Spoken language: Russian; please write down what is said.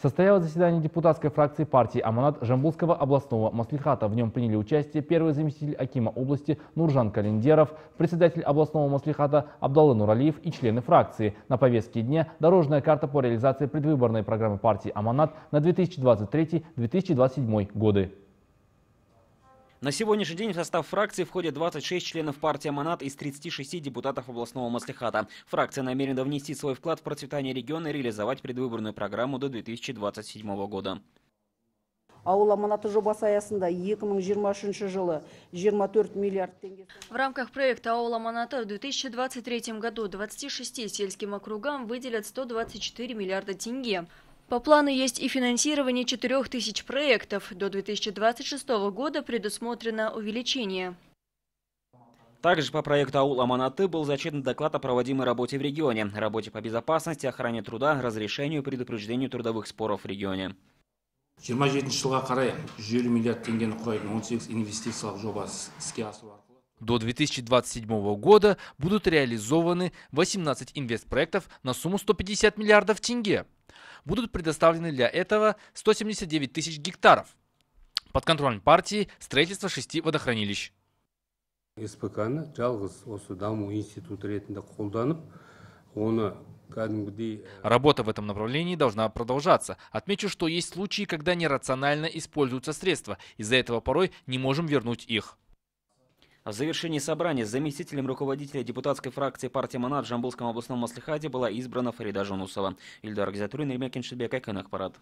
Состоялось заседание депутатской фракции партии «Аманат» Жамбулского областного маслихата. В нем приняли участие первый заместитель Акима области Нуржан Календеров, председатель областного маслихата Абдаллы Нуралиев и члены фракции. На повестке дня дорожная карта по реализации предвыборной программы партии «Аманат» на 2023-2027 годы. На сегодняшний день в состав фракции входит 26 членов партии «Аманат» из 36 депутатов областного маслихата. Фракция намерена внести свой вклад в процветание региона и реализовать предвыборную программу до 2027 года. В рамках проекта «Ауыл Маната в 2023 году 26 сельским округам выделят 124 миллиарда тенге. По плану есть и финансирование 4000 проектов. До 2026 года предусмотрено увеличение. Также по проекту «Аул Аманаты» был зачитан доклад о проводимой работе в регионе, работе по безопасности, охране труда, разрешению и предупреждению трудовых споров в регионе. До 2027 года будут реализованы 18 инвестпроектов на сумму 150 миллиардов тенге будут предоставлены для этого 179 тысяч гектаров. Под контролем партии строительство шести водохранилищ. Э, Работа в этом направлении должна продолжаться. Отмечу, что есть случаи, когда нерационально используются средства. Из-за этого порой не можем вернуть их. В завершении собрания с заместителем руководителя депутатской фракции партии «Манат» в Жамбулском областном маслихате была избрана Фарида Жунусова. Ильдар Гизатуллин, Ремякин Шебек, Айканах Парад.